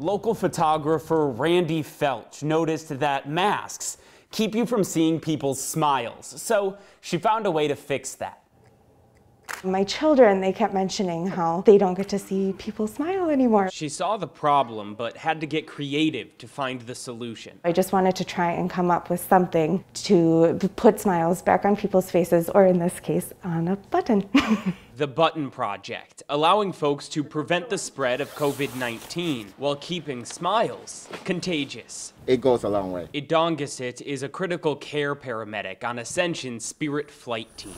Local photographer Randy Felch noticed that masks keep you from seeing people's smiles, so she found a way to fix that. My children, they kept mentioning how they don't get to see people smile anymore. She saw the problem, but had to get creative to find the solution. I just wanted to try and come up with something to put smiles back on people's faces, or in this case, on a button. the Button Project, allowing folks to prevent the spread of COVID-19 while keeping smiles contagious. It goes a long way. Idongasit is a critical care paramedic on Ascension's Spirit Flight Team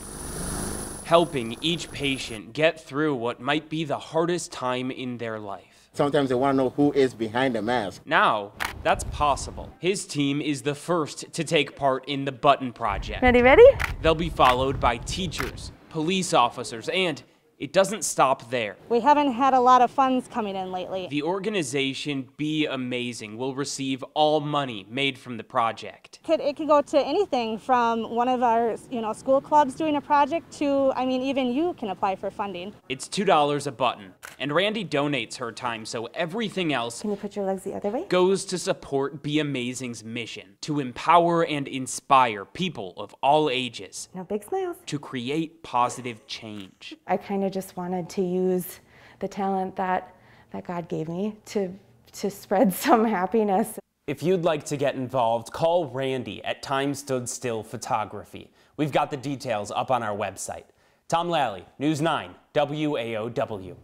helping each patient get through what might be the hardest time in their life. Sometimes they want to know who is behind the mask. Now, that's possible. His team is the first to take part in the Button Project. Ready, ready? They'll be followed by teachers, police officers, and it doesn't stop there. We haven't had a lot of funds coming in lately. The organization Be Amazing will receive all money made from the project. Could, it could go to anything from one of our you know, school clubs doing a project to, I mean, even you can apply for funding. It's $2 a button, and Randy donates her time so everything else can you put your legs the other way? goes to support Be Amazing's mission to empower and inspire people of all ages. No big smiles. To create positive change. I kind of just wanted to use the talent that, that God gave me to, to spread some happiness. If you'd like to get involved, call Randy at Time Stood Still Photography. We've got the details up on our website. Tom Lally, News 9, WAOW.